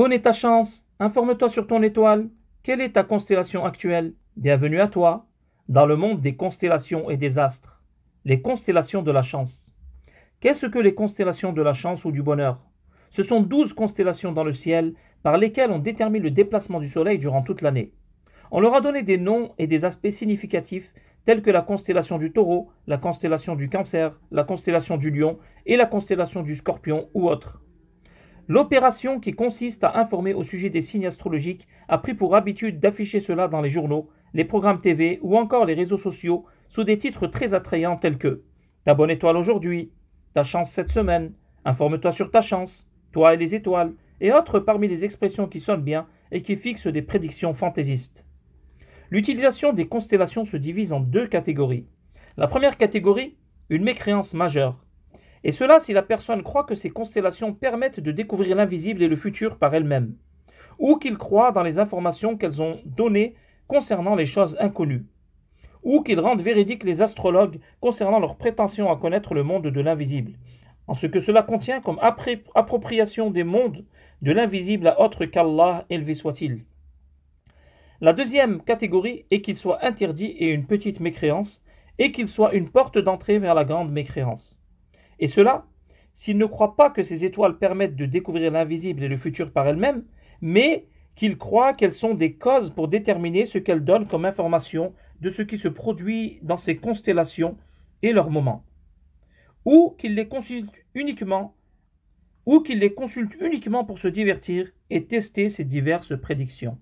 Connais ta chance, informe-toi sur ton étoile. Quelle est ta constellation actuelle Bienvenue à toi, dans le monde des constellations et des astres. Les constellations de la chance. Qu'est-ce que les constellations de la chance ou du bonheur Ce sont douze constellations dans le ciel par lesquelles on détermine le déplacement du Soleil durant toute l'année. On leur a donné des noms et des aspects significatifs tels que la constellation du taureau, la constellation du cancer, la constellation du lion et la constellation du scorpion ou autres. L'opération qui consiste à informer au sujet des signes astrologiques a pris pour habitude d'afficher cela dans les journaux, les programmes TV ou encore les réseaux sociaux sous des titres très attrayants tels que Ta bonne étoile aujourd'hui, Ta chance cette semaine, Informe-toi sur ta chance, Toi et les étoiles, et autres parmi les expressions qui sonnent bien et qui fixent des prédictions fantaisistes. L'utilisation des constellations se divise en deux catégories. La première catégorie, une mécréance majeure, et cela si la personne croit que ces constellations permettent de découvrir l'invisible et le futur par elles-mêmes, ou qu'il croit dans les informations qu'elles ont données concernant les choses inconnues, ou qu'ils rendent véridiques les astrologues concernant leur prétention à connaître le monde de l'invisible, en ce que cela contient comme appropriation des mondes de l'invisible à autre qu'Allah élevé soit-il. La deuxième catégorie est qu'il soit interdit et une petite mécréance, et qu'il soit une porte d'entrée vers la grande mécréance. Et cela, s'il ne croit pas que ces étoiles permettent de découvrir l'invisible et le futur par elles-mêmes, mais qu'ils croient qu'elles sont des causes pour déterminer ce qu'elles donnent comme information de ce qui se produit dans ces constellations et leurs moments, ou qu'ils les consultent uniquement, ou les uniquement pour se divertir et tester ces diverses prédictions.